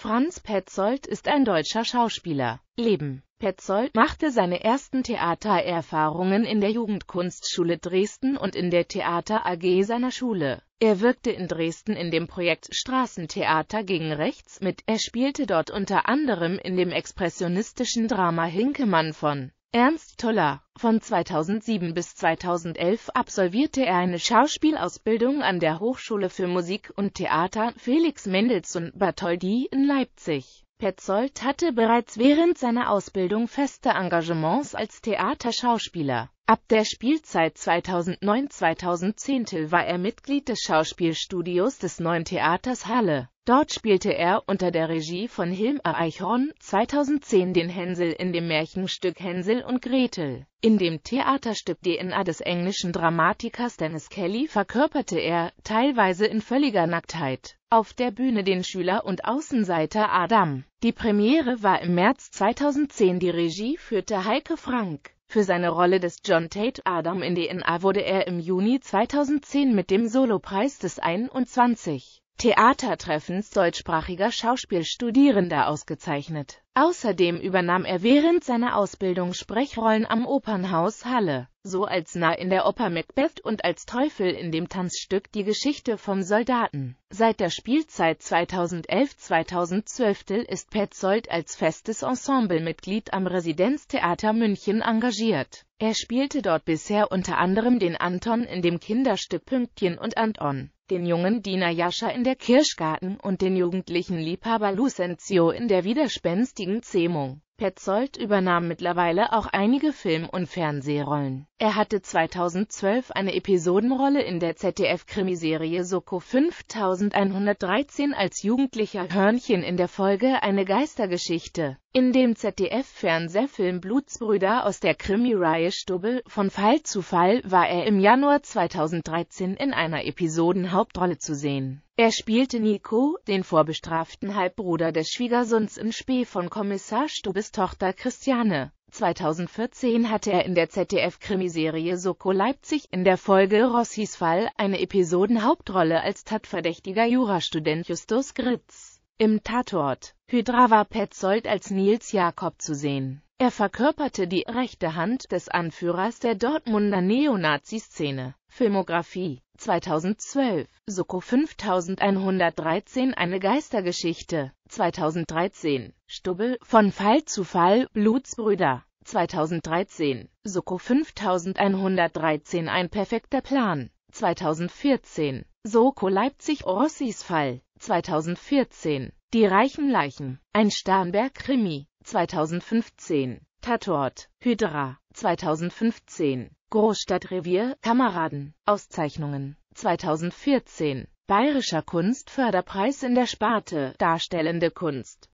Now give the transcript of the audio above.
Franz Petzold ist ein deutscher Schauspieler. Leben Petzold machte seine ersten Theatererfahrungen in der Jugendkunstschule Dresden und in der Theater AG seiner Schule. Er wirkte in Dresden in dem Projekt Straßentheater gegen Rechts mit, er spielte dort unter anderem in dem expressionistischen Drama Hinkemann von Ernst Toller. Von 2007 bis 2011 absolvierte er eine Schauspielausbildung an der Hochschule für Musik und Theater Felix Mendelssohn Bartholdy in Leipzig. Petzold hatte bereits während seiner Ausbildung feste Engagements als Theaterschauspieler. Ab der Spielzeit 2009-2010 war er Mitglied des Schauspielstudios des Neuen Theaters Halle. Dort spielte er unter der Regie von Hilmar Eichhorn 2010 den Hänsel in dem Märchenstück Hänsel und Gretel. In dem Theaterstück DNA des englischen Dramatikers Dennis Kelly verkörperte er, teilweise in völliger Nacktheit, auf der Bühne den Schüler und Außenseiter Adam. Die Premiere war im März 2010, die Regie führte Heike Frank. Für seine Rolle des John Tate Adam in DNA wurde er im Juni 2010 mit dem Solopreis des 21. Theatertreffens deutschsprachiger Schauspielstudierender ausgezeichnet. Außerdem übernahm er während seiner Ausbildung Sprechrollen am Opernhaus Halle, so als Nah in der Oper Macbeth und als Teufel in dem Tanzstück Die Geschichte vom Soldaten. Seit der Spielzeit 2011-2012 ist Petzold als festes Ensemblemitglied am Residenztheater München engagiert. Er spielte dort bisher unter anderem den Anton in dem Kinderstück Pünktchen und Anton den jungen Diener Jascha in der Kirschgarten und den jugendlichen Liebhaber Lucentio in der widerspenstigen Zähmung. Petzold übernahm mittlerweile auch einige Film- und Fernsehrollen. Er hatte 2012 eine Episodenrolle in der ZDF-Krimiserie Soko 5113 als jugendlicher Hörnchen in der Folge Eine Geistergeschichte. In dem ZDF-Fernsehfilm Blutsbrüder aus der Krimi-Reihe Stubbel von Fall zu Fall war er im Januar 2013 in einer Episodenhauptrolle zu sehen er spielte Nico, den vorbestraften Halbbruder des Schwiegersohns in Spee von Kommissar Stubes Tochter Christiane. 2014 hatte er in der ZDF-Krimiserie Soko Leipzig in der Folge Rossis Fall eine Episodenhauptrolle als tatverdächtiger Jurastudent Justus Gritz. Im Tatort Hydra war Petzold als Nils Jakob zu sehen. Er verkörperte die rechte Hand des Anführers der Dortmunder Neonazi-Szene. Filmografie 2012 Soko 5113 Eine Geistergeschichte 2013 Stubbel Von Fall zu Fall Blutsbrüder 2013 Soko 5113 Ein perfekter Plan 2014 Soko Leipzig Rossis Fall 2014 Die reichen Leichen Ein Starnberg-Krimi 2015, Tatort, Hydra, 2015, Großstadtrevier, Kameraden, Auszeichnungen, 2014, Bayerischer Kunstförderpreis in der Sparte Darstellende Kunst